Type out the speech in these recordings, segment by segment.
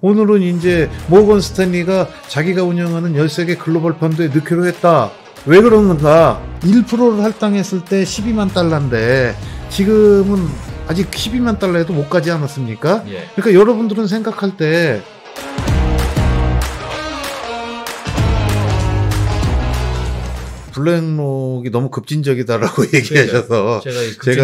오늘은 이제 모건 스탠리가 자기가 운영하는 13개 글로벌 펀드에 넣기로 했다. 왜 그런가? 1%를 할당했을 때 12만 달러인데 지금은 아직 12만 달러에도 못 가지 않았습니까? 예. 그러니까 여러분들은 생각할 때 블랙록이 너무 급진적이다라고 얘기하셔서 제가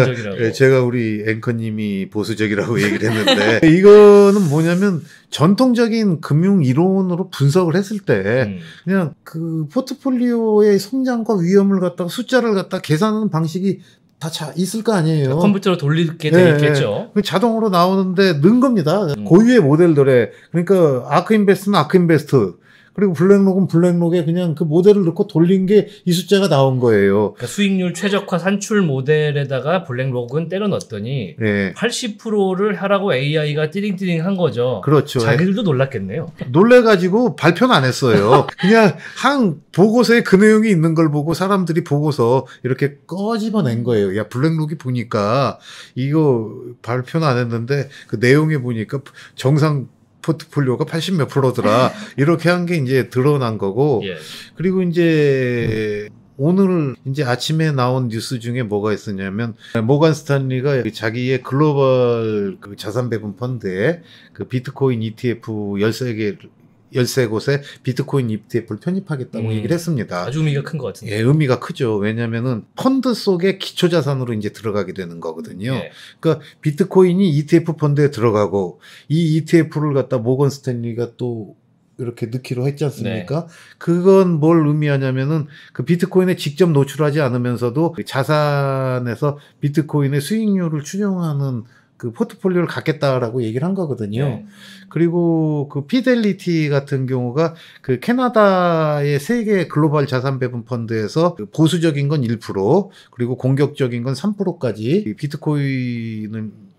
제가, 예, 제가 우리 앵커님이 보수적이라고 얘기를 했는데 이거는 뭐냐면 전통적인 금융 이론으로 분석을 했을 때 음. 그냥 그 포트폴리오의 성장과 위험을 갖다가 숫자를 갖다 계산하는 방식이 다 자, 있을 거 아니에요. 컴퓨터로 돌리게 돼겠죠 예, 예. 그 자동으로 나오는데 는 겁니다. 음. 고유의 모델들에 그러니까 아크 인베스트는 아크 인베스트 그리고 블랙록은 블랙록에 그냥 그 모델을 넣고 돌린 게 이 숫자가 나온 거예요. 그러니까 수익률 최적화 산출 모델에다가 블랙록은 때려 넣었더니 네. 예. 80%를 하라고 AI가 띠링띠링 한 거죠. 그렇죠. 자기들도 놀랐겠네요. 놀래가지고 발표는 안 했어요. 그냥 한 보고서에 그 내용이 있는 걸 보고 사람들이 보고서 이렇게 꺼집어낸 거예요. 야 블랙록이 보니까 이거 발표는 안 했는데 그 내용에 보니까 정상 포트폴리오가 80 몇 프로더라. 이렇게 한 게 이제 드러난 거고. 예. 그리고 이제 오늘 이제 아침에 나온 뉴스 중에 뭐가 있었냐면 모건 스탠리가 자기의 글로벌 그 자산 배분 펀드에 그 비트코인 ETF 13개 13곳에 비트코인 ETF를 편입하겠다고 음, 얘기를 했습니다. 아주 의미가 큰 것 같은데. 예, 의미가 크죠. 왜냐면은 펀드 속에 기초 자산으로 이제 들어가게 되는 거거든요. 예. 그러니까 비트코인이 ETF 펀드에 들어가고 이 ETF를 갖다 모건 스탠리가 또 이렇게 넣기로 했지 않습니까? 네. 그건 뭘 의미하냐면은 그 비트코인에 직접 노출하지 않으면서도 자산에서 비트코인의 수익률을 추정하는 그 포트폴리오를 갖겠다라고 얘기를 한 거거든요. 네. 그리고 그 피델리티 같은 경우가 그 캐나다의 세계 글로벌 자산 배분 펀드에서 그 보수적인 건 1%, 그리고 공격적인 건 3%까지 비트코인은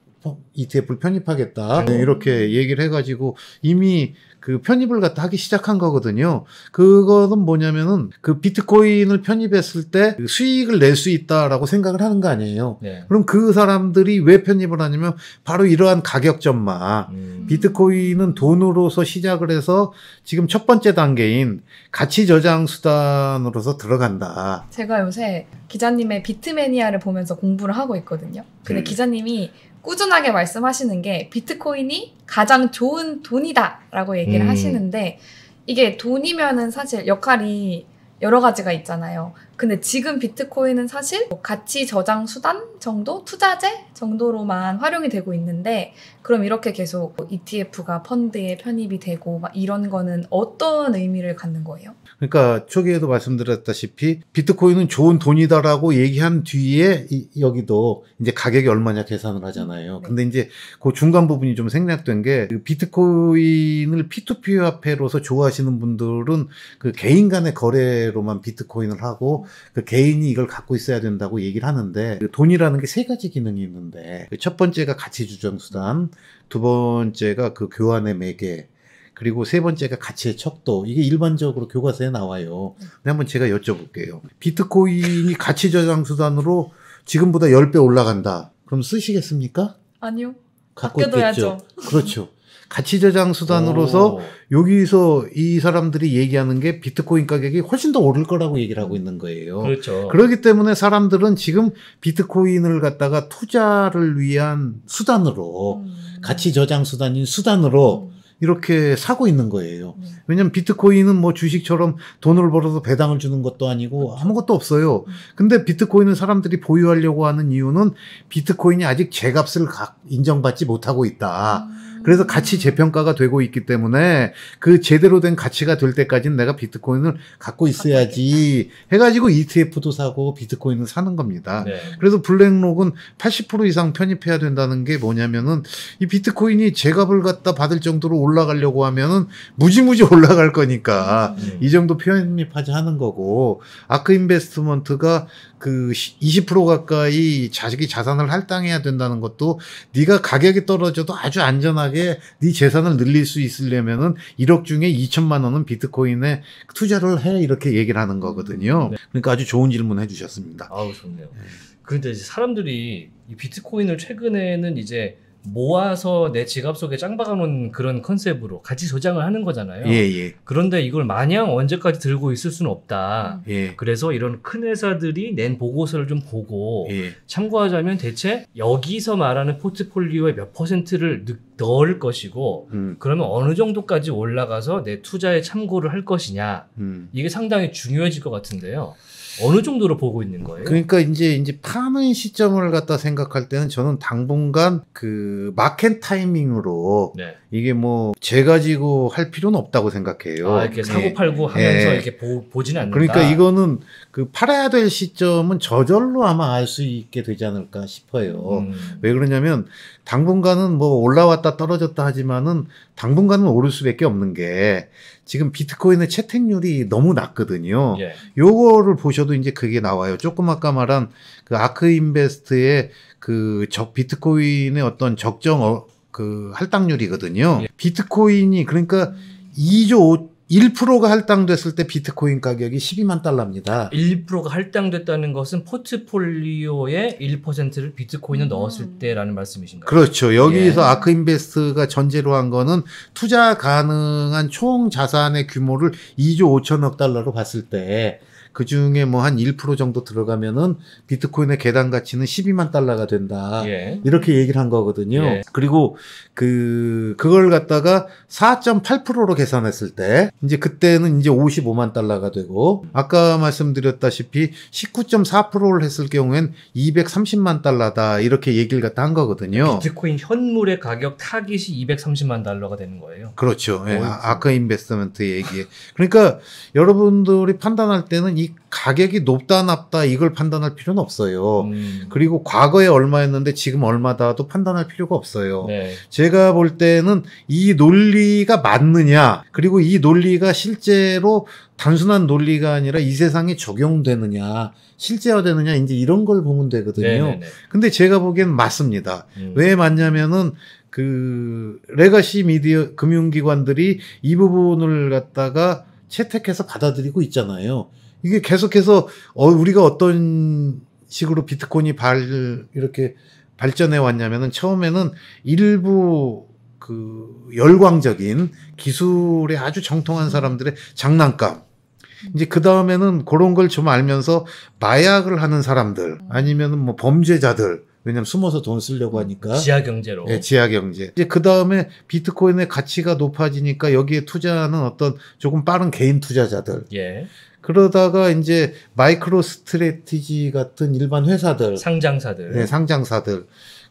ETF 어, 편입하겠다 네, 네, 이렇게 얘기를 해가지고 이미 그 편입을 갖다 하기 시작한 거거든요. 그것은 뭐냐면은 그 비트코인을 편입했을 때 그 수익을 낼 수 있다라고 생각을 하는 거 아니에요. 네. 그럼 그 사람들이 왜 편입을 하냐면 바로 이러한 가격 전망. 음. 비트코인은 돈으로서 시작을 해서 지금 첫 번째 단계인 가치 저장 수단으로서 들어간다. 제가 요새 기자님의 비트매니아를 보면서 공부를 하고 있거든요. 근데 음. 기자님이 꾸준하게 말씀하시는 게 비트코인이 가장 좋은 돈이다라고 얘기를 음. 하시는데 이게 돈이면은 사실 역할이 여러 가지가 있잖아요. 근데 지금 비트코인은 사실 뭐 가치 저장 수단 정도? 투자재 정도로만 활용이 되고 있는데 그럼 이렇게 계속 뭐 ETF가 펀드에 편입이 되고 막 이런 거는 어떤 의미를 갖는 거예요? 그러니까 초기에도 말씀드렸다시피 비트코인은 좋은 돈이다라고 얘기한 뒤에 이, 여기도 이제 가격이 얼마냐 계산을 하잖아요. 네. 근데 이제 그 중간 부분이 좀 생략된 게 그 비트코인을 P2P 화폐로서 좋아하시는 분들은 그 개인 간의 거래로만 비트코인을 하고 그 개인이 이걸 갖고 있어야 된다고 얘기를 하는데 그 돈이라는 게 세 가지 기능이 있는데 그첫 번째가 가치 주장 수단, 두 번째가 그 교환의 매개, 그리고 세 번째가 가치의 척도. 이게 일반적으로 교과서에 나와요. 근데 한번 제가 여쭤볼게요. 비트코인이 가치 저장 수단으로 지금보다 10배 올라간다. 그럼 쓰시겠습니까? 아니요. 갖고 있겠죠. 그렇죠. 가치 저장 수단으로서 오. 여기서 이 사람들이 얘기하는 게 비트코인 가격이 훨씬 더 오를 거라고 얘기를 하고 있는 거예요. 그렇죠. 그렇기 때문에 사람들은 지금 비트코인을 갖다가 투자를 위한 수단으로 음. 가치 저장 수단인 수단으로 음. 이렇게 사고 있는 거예요. 음. 왜냐면 하 비트코인은 뭐 주식처럼 돈을 벌어서 배당을 주는 것도 아니고 그렇죠. 아무것도 없어요. 음. 근데 비트코인은 사람들이 보유하려고 하는 이유는 비트코인이 아직 제값을 인정받지 못하고 있다. 음. 그래서 가치 재평가가 되고 있기 때문에 그 제대로 된 가치가 될 때까지는 내가 비트코인을 갖고 있어야지 해가지고 ETF도 사고 비트코인을 사는 겁니다. 네. 그래서 블랙록은 80% 이상 편입해야 된다는 게 뭐냐면은 이 비트코인이 제값을 갖다 받을 정도로 올라가려고 하면은 무지무지 올라갈 거니까 음. 이 정도 편입하지 하는 거고 아크 인베스트먼트가 그20% 가까이 자식이 자산을 할당해야 된다는 것도 네가 가격이 떨어져도 아주 안전하게 네 재산을 늘릴 수 있으려면은 1억 중에 2천만 원은 비트코인에 투자를 해 이렇게 얘기를 하는 거거든요. 네. 그러니까 아주 좋은 질문 해주셨습니다. 아우 좋네요. 네. 그런데 이제 사람들이 이 비트코인을 최근에는 이제 모아서 내 지갑 속에 짱박아놓은 그런 컨셉으로 같이 저장을 하는 거잖아요. 예, 예. 그런데 이걸 마냥 언제까지 들고 있을 수는 없다. 음. 예. 그래서 이런 큰 회사들이 낸 보고서를 좀 보고 예. 참고하자면 대체 여기서 말하는 포트폴리오의 몇 퍼센트를 넣을 것이고 음. 그러면 어느 정도까지 올라가서 내 투자에 참고를 할 것이냐 음. 이게 상당히 중요해질 것 같은데요. 어느 정도로 보고 있는 거예요? 그러니까 이제 이제 파는 시점을 갖다 생각할 때는 저는 당분간 그 마켓 타이밍으로 네. 이게 뭐 제가 지고 할 필요는 없다고 생각해요. 아, 이렇게 네. 사고 팔고 네. 하면서 네. 이렇게 보, 보지 않는다. 그러니까 이거는 그 팔아야 될 시점은 저절로 아마 알 수 있게 되지 않을까 싶어요. 음. 왜 그러냐면 당분간은 뭐 올라왔다 떨어졌다 하지만은 당분간은 오를 수밖에 없는 게 지금 비트코인의 채택률이 너무 낮거든요. 예. 요거를 보셔도 이제 그게 나와요. 조금 아까 말한 그 아크 인베스트의 그적 비트코인의 어떤 적정 어, 그 할당률이거든요. 예. 비트코인이 그러니까 2조 5 1%가 할당됐을 때 비트코인 가격이 12만 달러입니다. 1%가 할당됐다는 것은 포트폴리오의 1%를 비트코인에 음. 넣었을 때라는 말씀이신가요? 그렇죠. 여기서 예. 아크인베스트가 전제로 한 거는 투자 가능한 총 자산의 규모를 2조 5천억 달러로 봤을 때그 중에 뭐 한 1% 정도 들어가면은 비트코인의 계단 가치는 12만 달러가 된다. 예. 이렇게 얘기를 한 거거든요. 예. 그리고 그 그걸 갖다가 4.8%로 계산했을 때 이제 그때는 이제 55만 달러가 되고 아까 말씀드렸다시피 19.4%를 했을 경우엔 230만 달러다. 이렇게 얘기를 갖다 한 거거든요. 비트코인 현물의 가격 타깃이 230만 달러가 되는 거예요. 그렇죠. 예. 어, 아 아크 인베스트먼트 얘기. 그러니까 여러분들이 판단할 때는 이 가격이 높다 낮다 이걸 판단할 필요는 없어요. 음. 그리고 과거에 얼마였는데 지금 얼마다도 판단할 필요가 없어요. 네. 제가 볼 때는 이 논리가 맞느냐 그리고 이 논리가 실제로 단순한 논리가 아니라 이 세상에 적용되느냐 실제화되느냐 이제 이런 걸 보면 되거든요. 네네네. 네, 네. 근데 제가 보기엔 맞습니다. 음. 왜 맞냐면은 그레거시 미디어 금융기관들이 이 부분을 갖다가 채택해서 받아들이고 있잖아요. 이게 계속해서 어, 우리가 어떤 식으로 비트코인이 발 이렇게 발전해 왔냐면은 처음에는 일부 그 열광적인 기술에 아주 정통한 사람들의 장난감 이제 그 다음에는 그런 걸 좀 알면서 마약을 하는 사람들 아니면은 뭐 범죄자들 왜냐면 숨어서 돈 쓰려고 하니까 지하 경제로 네, 지하 경제 이제 그 다음에 비트코인의 가치가 높아지니까 여기에 투자하는 어떤 조금 빠른 개인 투자자들 예. 그러다가 이제 마이크로 스트레티지 같은 일반 회사들 상장사들 네, 상장사들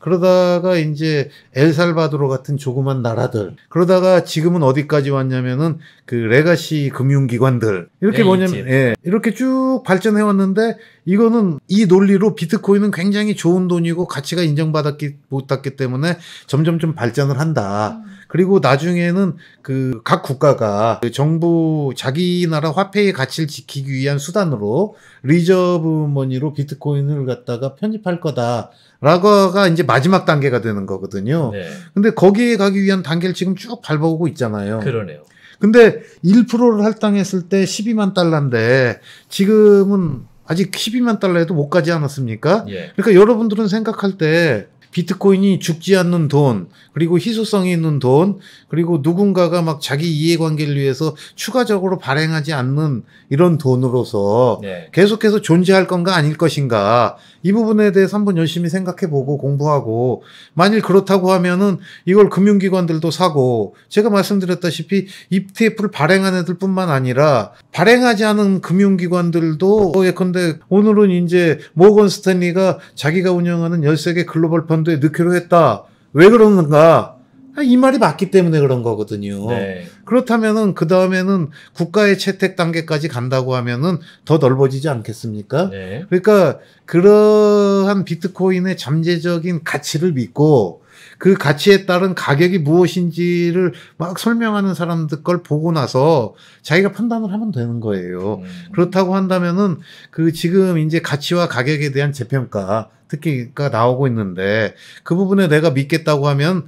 그러다가 이제 엘살바도르 같은 조그만 나라들 그러다가 지금은 어디까지 왔냐면은 그 레가시 금융기관들 이렇게 네, 뭐냐면 예 이렇게 쭉 발전해 왔는데 이거는 이 논리로 비트코인은 굉장히 좋은 돈이고 가치가 인정받았기 못했기 때문에 점점 좀 발전을 한다. 음. 그리고 나중에는 그 각 국가가 그 정부 자기 나라 화폐의 가치를 지키기 위한 수단으로 리저브 머니로 비트코인을 갖다가 편집할 거다. 라고가 이제 마지막 단계가 되는 거거든요. 네. 근데 거기에 가기 위한 단계를 지금 쭉 밟아오고 있잖아요. 그러네요. 근데 1%를 할당했을 때 12만 달러인데 지금은 아직 12만 달러에도 못 가지 않았습니까? 예. 그러니까 여러분들은 생각할 때 비트코인이 죽지 않는 돈, 그리고 희소성이 있는 돈, 그리고 누군가가 막 자기 이해관계를 위해서 추가적으로 발행하지 않는 이런 돈으로서 네. 계속해서 존재할 건가 아닐 것인가 이 부분에 대해서 한번 열심히 생각해보고 공부하고 만일 그렇다고 하면은 이걸 금융기관들도 사고 제가 말씀드렸다시피 ETF를 발행한 애들뿐만 아니라 발행하지 않은 금융기관들도 예컨대 오늘은 이제 모건 스탠리가 자기가 운영하는 1 3개 글로벌 펀드 연도에 넣기로 했다. 왜 그러는가? 아, 이 말이 맞기 때문에 그런 거거든요. 네. 그렇다면은 그 다음에는 국가의 채택 단계까지 간다고 하면은 더 넓어지지 않겠습니까? 네. 그러니까 그러한 비트코인의 잠재적인 가치를 믿고 그 가치에 따른 가격이 무엇인지를 막 설명하는 사람들 걸 보고 나서 자기가 판단을 하면 되는 거예요. 음. 그렇다고 한다면은 그 지금 이제 가치와 가격에 대한 재평가 특히가 나오고 있는데 그 부분에 내가 믿겠다고 하면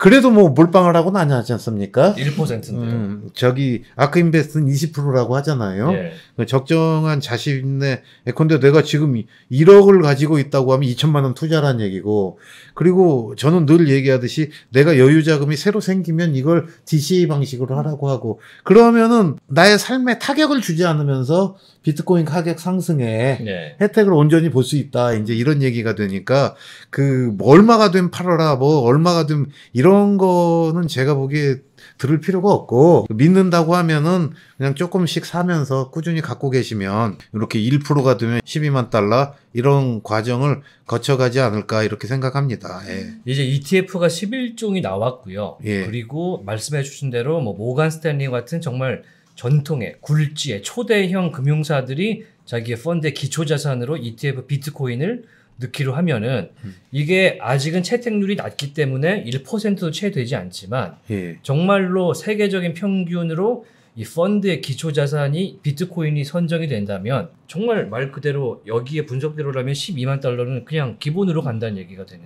그래도 뭐 몰빵을 하고는 안 하지 않습니까? 1%인데. 음, 저기 아크인베스트는 20%라고 하잖아요. 예. 그 적정한 자신의 예컨대 내가 지금 1억을 가지고 있다고 하면 2천만 원 투자란 얘기고 그리고 저는 늘 얘기하듯이 내가 여유 자금이 새로 생기면 이걸 DCA 방식으로 하라고 하고 그러면은 나의 삶에 타격을 주지 않으면서 비트코인 가격 상승에 네. 혜택을 온전히 볼 수 있다. 이제 이런 얘기가 되니까 그뭐 얼마가 된팔어라뭐 얼마가 된 이런 거는 제가 보기에 들을 필요가 없고 그 믿는다고 하면은 그냥 조금씩 사면서 꾸준히 갖고 계시면 이렇게 1%가 되면 12만 달러 이런 과정을 거쳐가지 않을까 이렇게 생각합니다. 예. 이제 ETF가 11종이 나왔고요. 예. 그리고 말씀해 주신 대로 뭐 모간 스탠리 같은 정말 전통의 굴지의 초대형 금융사들이 자기의 펀드의 기초 자산으로 ETF 비트코인을 넣기로 하면은 음. 이게 아직은 채택률이 낮기 때문에 1%도 채 되지 않지만 예. 정말로 세계적인 평균으로 이 펀드의 기초 자산이 비트코인이 선정이 된다면 정말 말 그대로 여기에 분석대로라면 12만 달러는 그냥 기본으로 간다는 얘기가 되는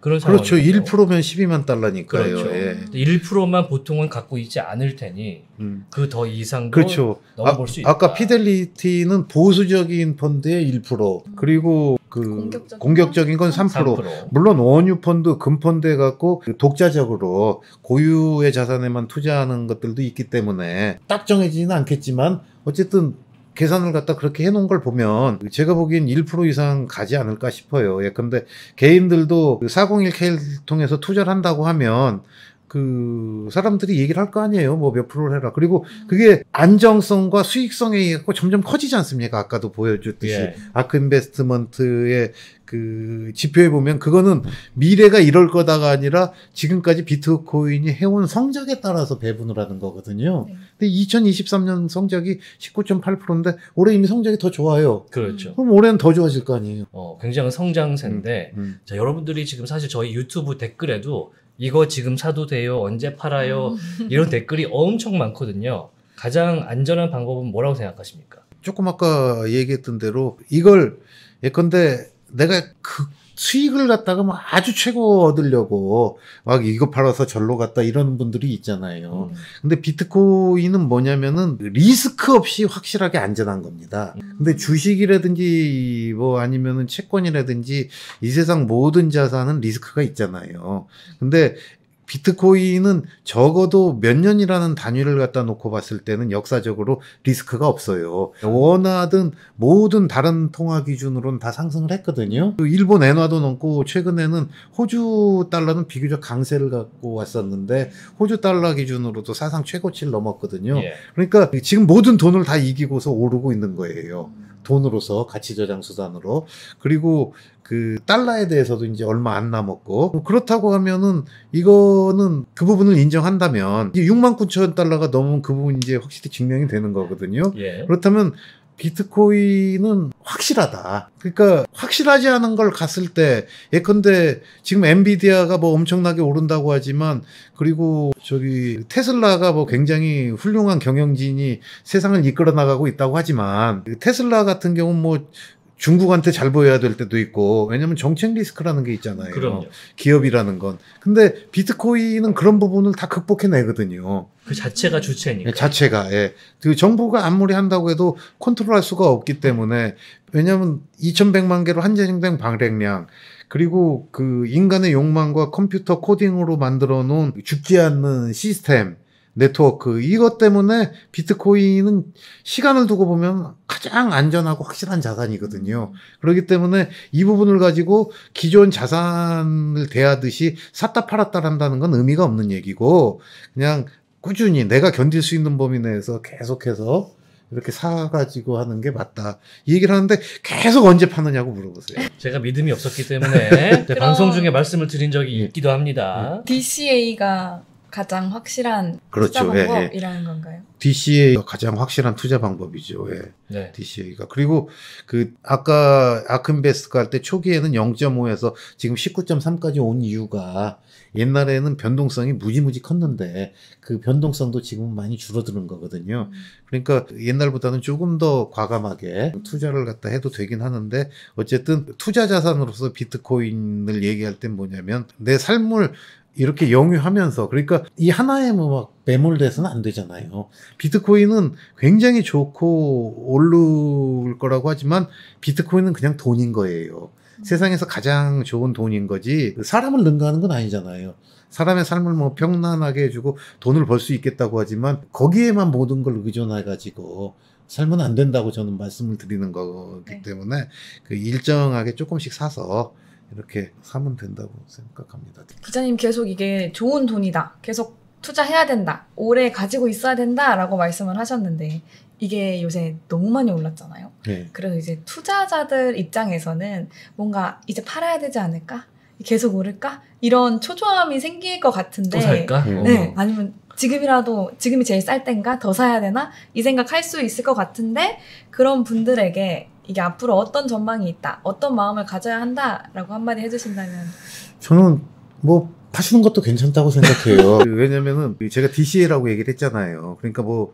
그런 상황 그렇죠. 1%면 12만 달러니까요. 그렇죠. 예. 1%만 보통은 갖고 있지 않을 테니 음. 그더 이상도 그렇죠. 넘어볼 아, 수 있다. 아까 피델리티는 보수적인 펀드의 1% 음. 그리고 그 공격적인, 공격적인 건 3%. 3%. 물론 원유 펀드, 금 펀드에 갖고 그 독자적으로 고유의 자산에만 투자하는 것들도 있기 때문에 딱 정해지는 않겠지만 어쨌든 계산을 갖다 그렇게 해놓은 걸 보면 제가 보기엔 1% 이상 가지 않을까 싶어요. 예 근데 개인들도 401K를 그 통해서 투자를 한다고 하면 그 사람들이 얘기를 할 거 아니에요. 뭐 몇 프로를 해라. 그리고 음. 그게 안정성과 수익성에 의해서 점점 커지지 않습니까? 아까도 보여줬듯이 예. 아크 인베스트먼트의 그 지표에 보면 그거는 미래가 이럴 거다가 아니라 지금까지 비트코인이 해온 성적에 따라서 배분을 하는 거거든요. 네. 근데 2023년 성적이 19.8%인데 올해 이미 성적이 더 좋아요. 그렇죠. 그럼 올해는 더 좋아질 거 아니에요. 어, 굉장히 성장세인데 음, 음. 자, 여러분들이 지금 사실 저희 유튜브 댓글에도 이거 지금 사도 돼요? 언제 팔아요? 음. 이런 댓글이 엄청 많거든요. 가장 안전한 방법은 뭐라고 생각하십니까? 조금 아까 얘기했던 대로 이걸 예컨대 내가 그 수익을 갖다가 막 뭐 아주 최고 얻으려고 막 이거 팔아서 절로 갔다 이런 분들이 있잖아요. 음. 근데 비트코인은 뭐냐면은 리스크 없이 확실하게 안전한 겁니다. 음. 근데 주식이라든지 뭐 아니면은 채권이라든지 이 세상 모든 자산은 리스크가 있잖아요. 근데 비트코인은 적어도 몇 년이라는 단위를 갖다 놓고 봤을 때는 역사적으로 리스크가 없어요. 원화든 모든 다른 통화 기준으로는 다 상승을 했거든요. 그 일본 엔화도 넘고 최근에는 호주 달러는 비교적 강세를 갖고 왔었는데 호주 달러 기준으로도 사상 최고치를 넘었거든요. 예. 그러니까 지금 모든 돈을 다 이기고서 오르고 있는 거예요. 돈으로서 가치 저장 수단으로 그리고 그 달러에 대해서도 이제 얼마 안 남았고 그렇다고 하면은 이거는 그 부분을 인정한다면 이제 6만 9천 달러가 넘은그 부분 이제 확실히 증명이 되는 거거든요. 예. 그렇다면 비트코인은 확실하다. 그러니까 확실하지 않은 걸 갔을 때 예컨대 지금 엔비디아가 뭐 엄청나게 오른다고 하지만 그리고 저기 테슬라가 뭐 굉장히 훌륭한 경영진이 세상을 이끌어 나가고 있다고 하지만 테슬라 같은 경우 뭐 중국한테 잘 보여야 될 때도 있고 왜냐면 정책 리스크라는 게 있잖아요. 그럼요. 기업이라는 건. 근데 비트코인은 그런 부분을 다 극복해내거든요. 그 자체가 주체니까. 예, 자체가 예. 그 정부가 아무리 한다고 해도 컨트롤할 수가 없기 때문에 왜냐면 2,100만 개로 한정된 방행량 그리고 그 인간의 욕망과 컴퓨터 코딩으로 만들어 놓은 죽지 않는 시스템 네트워크 이것 때문에 비트코인은 시간을 두고 보면 가장 안전하고 확실한 자산이거든요. 그렇기 때문에 이 부분을 가지고 기존 자산을 대하듯이 샀다 팔았다 한다는 건 의미가 없는 얘기고 그냥 꾸준히 내가 견딜 수 있는 범위 내에서 계속해서 이렇게 사가지고 하는 게 맞다. 이 얘기를 하는데 계속 언제 파느냐고 물어보세요. 제가 믿음이 없었기 때문에 네, 방송 중에 말씀을 드린 적이 예. 있기도 합니다. 네. DCA가 가장 확실한 그렇죠. 투자 예, 방법이라는 예, 예. 건가요? DCA가 장 확실한 투자 방법이죠. 예. 네. DCA가 그리고 그 아까 아큰베스트 할때 초기에는 0.5에서 지금 19.3까지 온 이유가 옛날에는 변동성이 무지무지 컸는데 그 변동성도 지금은 많이 줄어드는 거거든요. 음. 그러니까 옛날보다는 조금 더 과감하게 투자를 갖다 해도 되긴 하는데 어쨌든 투자 자산으로서 비트코인을 얘기할 땐 뭐냐면 내 삶을 이렇게 영유하면서 그러니까 이 하나에 뭐막 매몰돼서는 안 되잖아요. 비트코인은 굉장히 좋고 오를 거라고 하지만 비트코인은 그냥 돈인 거예요. 음. 세상에서 가장 좋은 돈인 거지 사람을 능가하는 건 아니잖아요. 사람의 삶을 뭐평난하게 해주고 돈을 벌 수 있겠다고 하지만 거기에만 모든 걸 의존해 가지고 살면 안 된다고 저는 말씀을 드리는 거기 네. 때문에 그 일정하게 조금씩 사서 이렇게 하면 된다고 생각합니다. 기자님 계속 이게 좋은 돈이다. 계속 투자해야 된다. 오래 가지고 있어야 된다라고 말씀을 하셨는데 이게 요새 너무 많이 올랐잖아요. 네. 그래서 이제 투자자들 입장에서는 뭔가 이제 팔아야 되지 않을까? 계속 오를까? 이런 초조함이 생길 것 같은데. 또 살까? 네. 어. 아니면 지금이라도 지금이 제일 쌀 땐가 더 사야 되나 이 생각할 수 있을 것 같은데 그런 분들에게 이게 앞으로 어떤 전망이 있다, 어떤 마음을 가져야 한다라고 한마디 해주신다면 저는 뭐 파시는 것도 괜찮다고 생각해요. 왜냐면은 제가 DCA라고 얘기를 했잖아요. 그러니까 뭐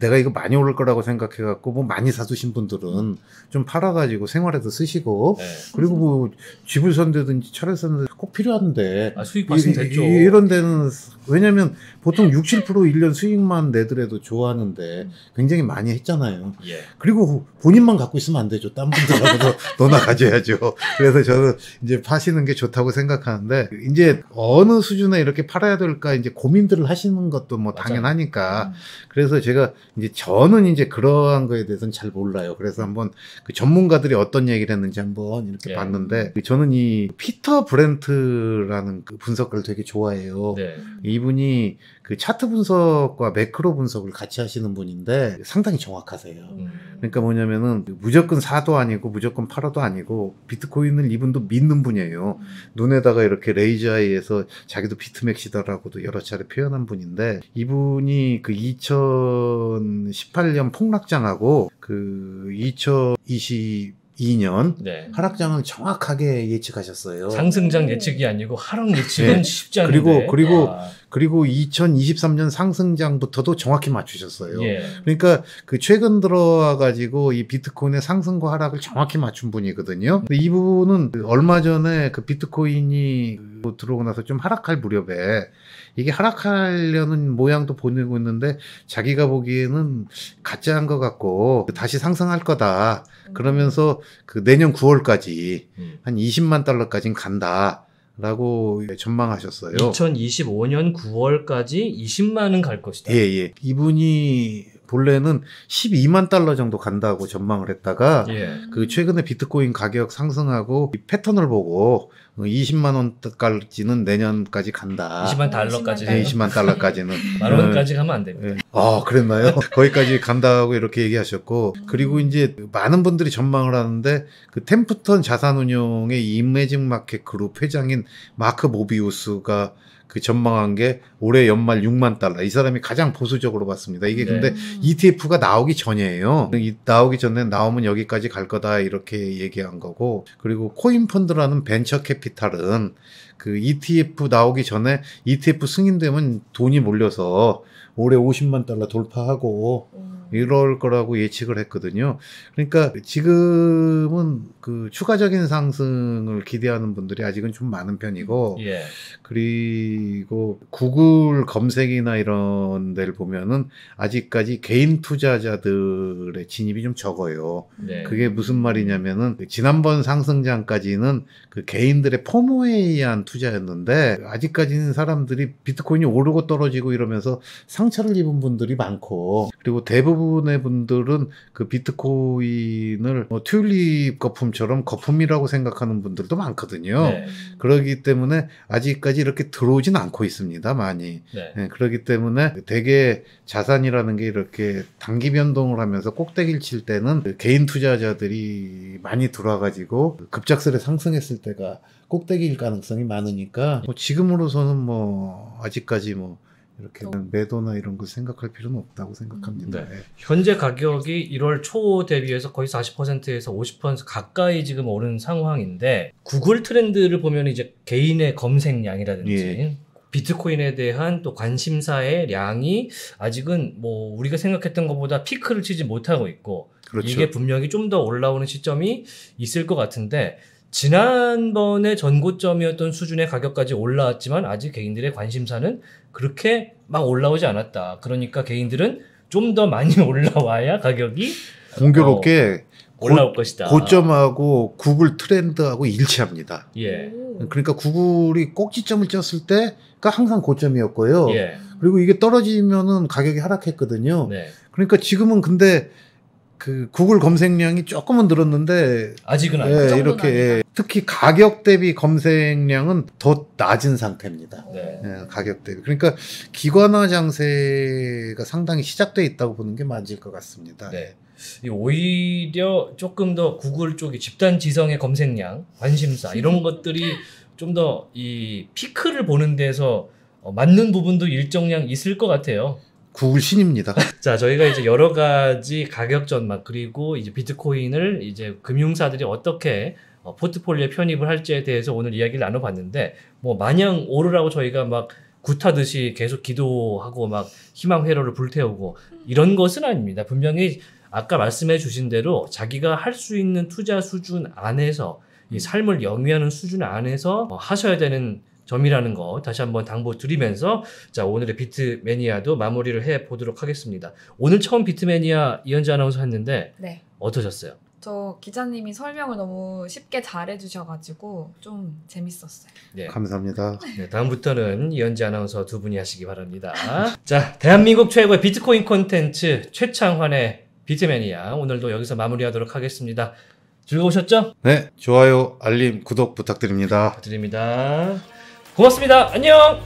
내가 이거 많이 오를 거라고 생각해 갖고 뭐 많이 사두신 분들은 좀 팔아 가지고 생활에도 쓰시고 네. 그리고 뭐 집을 산다든지 차를 산다든지 꼭 필요한데 아, 수익 발생됐죠. 이런 데는 왜냐면 보통 6, 7% 1년 수익만 내더라도 좋아하는데 굉장히 많이 했잖아요. 예. 그리고 본인만 갖고 있으면 안 되죠. 딴 분들하고도 넣나 가져야죠. 그래서 저는 이제 파시는 게 좋다고 생각하는데 이제 어 어느 수준에 이렇게 팔아야 될까 이제 고민들을 하시는 것도 뭐 맞아. 당연하니까 음. 그래서 제가 이제 저는 이제 그러한 거에 대해서는 잘 몰라요. 그래서 한번 그 전문가들이 어떤 얘기를 했는지 한번 이렇게 예. 봤는데 저는 이 피터 브렌트라는 그 분석가를 되게 좋아해요. 네. 이분이 그 차트 분석과 매크로 분석을 같이 하시는 분인데 상당히 정확하세요. 음. 그러니까 뭐냐면은 무조건 사도 아니고 무조건 팔아도 아니고 비트코인을 이분도 믿는 분이에요. 음. 눈에다가 이렇게 레이저아이에서 자기도 비트맥시다라고도 여러 차례 표현한 분인데 이분이 그 2018년 폭락장하고 그2020 2년 네. 하락장은 정확하게 예측하셨어요. 상승장 예측이 아니고 하락 예측은 네. 쉽지 않은데. 그리고 그리고 아. 그리고 2023년 상승장부터도 정확히 맞추셨어요. 예. 그러니까 그 최근 들어와 가지고 이 비트코인의 상승과 하락을 정확히 맞춘 분이거든요. 이 부분은 얼마 전에 그 비트코인이 들어오고 나서 좀 하락할 무렵에 이게 하락하려는 모양도 보내고 있는데 자기가 보기에는 가짜인것 같고 다시 상승할 거다. 그러면서 그 내년 9월까지 음. 한 20만 달러까지는 간다. 라고 전망하셨어요. 2025년 9월까지 20만은 갈 것이다. 예, 예. 이분이 본래는 12만 달러 정도 간다고 전망을 했다가 예. 그 최근에 비트코인 가격 상승하고 패턴을 보고 20만 어, 원까지는 내년까지 간다. 20만 달러까지. 네, 20만 달러까지는. 만 원까지 네. 가면 안 됩니다. 네. 아 그랬나요? 거기까지 간다고 이렇게 얘기하셨고 그리고 이제 많은 분들이 전망을 하는데 그 템프턴 자산운용의 이매직 마켓 그룹 회장인 마크 모비우스가 그 전망한 게 올해 연말 6만 달러. 이 사람이 가장 보수적으로 봤습니다. 이게 네. 근데 음. ETF가 나오기 전이에요. 나오기 전에 나오면 여기까지 갈 거다 이렇게 얘기한 거고 그리고 코인 펀드라는 벤처 캐피탈은 그 ETF 나오기 전에 ETF 승인되면 돈이 몰려서 올해 50만 달러 돌파하고 음. 이럴 거라고 예측을 했거든요. 그러니까 지금은 그 추가적인 상승을 기대하는 분들이 아직은 좀 많은 편이고, 예. 그리고 구글 검색이나 이런 데를 보면은 아직까지 개인 투자자들의 진입이 좀 적어요. 네. 그게 무슨 말이냐면은 지난번 상승장까지는 그 개인들의 포모에 의한 투자였는데 아직까지는 사람들이 비트코인이 오르고 떨어지고 이러면서 상처를 입은 분들이 많고, 그리고 대부분 대부분의 분들은 그 비트코인을 뭐 튤립 거품처럼 거품이라고 생각하는 분들도 많거든요. 네. 그러기 때문에 아직까지 이렇게 들어오진 않고 있습니다. 많이. 네. 네, 그러기 때문에 대개 자산이라는 게 이렇게 단기 변동을 하면서 꼭대기를 칠 때는 그 개인 투자자들이 많이 들어와가지고 급작스레 상승했을 때가 꼭대기일 가능성이 많으니까 뭐 지금으로서는 뭐 아직까지 뭐 이렇게 매도나 이런 거 생각할 필요는 없다고 생각합니다. 음. 네. 현재 가격이 1월 초 대비해서 거의 40%에서 50% 가까이 지금 오른 상황인데 구글 트렌드를 보면 이제 개인의 검색량이라든지 예. 비트코인에 대한 또 관심사의 양이 아직은 뭐 우리가 생각했던 것보다 피크를 치지 못하고 있고 그렇죠. 이게 분명히 좀 더 올라오는 시점이 있을 것 같은데 지난번에 전고점이었던 수준의 가격까지 올라왔지만 아직 개인들의 관심사는 그렇게 막 올라오지 않았다. 그러니까 개인들은 좀 더 많이 올라와야 가격이 공교롭게 어, 올라올 고, 것이다. 고점하고 구글 트렌드하고 일치합니다. 예. 그러니까 구글이 꼭지점을 쪘을 때가 항상 고점이었고요. 예. 그리고 이게 떨어지면은 가격이 하락했거든요. 네. 그러니까 지금은 근데 그 구글 검색량이 조금은 늘었는데 아직은 안 예, 그 이렇게 예, 특히 가격 대비 검색량은 더 낮은 상태입니다. 네. 예, 가격 대비 그러니까 기관화 장세가 상당히 시작돼 있다고 보는 게 맞을 것 같습니다. 네. 오히려 조금 더 구글 쪽이 집단 지성의 검색량, 관심사 이런 음. 것들이 좀 더 이 피크를 보는 데서 어, 맞는 부분도 일정량 있을 것 같아요. 구글 신입니다. 자, 저희가 이제 여러 가지 가격 전망 그리고 이제 비트코인을 이제 금융사들이 어떻게 어, 포트폴리오에 편입을 할지에 대해서 오늘 이야기를 나눠봤는데 뭐 마냥 오르라고 저희가 막 구타듯이 계속 기도하고 막 희망 회로를 불태우고 이런 것은 아닙니다. 분명히 아까 말씀해 주신 대로 자기가 할 수 있는 투자 수준 안에서 이 삶을 영위하는 수준 안에서 어, 하셔야 되는 점이라는 거 다시 한번 당부 드리면서 자 오늘의 비트매니아도 마무리를 해 보도록 하겠습니다. 오늘 처음 비트매니아 이현지 아나운서 했는데 네. 어떠셨어요? 저 기자님이 설명을 너무 쉽게 잘해주셔가지고 좀 재밌었어요. 네. 감사합니다. 네, 다음부터는 이현지 아나운서 두 분이 하시기 바랍니다. 자, 대한민국 최고의 비트코인 콘텐츠 최창환의 비트매니아 오늘도 여기서 마무리하도록 하겠습니다. 즐거우셨죠? 네, 좋아요, 알림, 구독 부탁드립니다. 부탁드립니다. 고맙습니다. 안녕!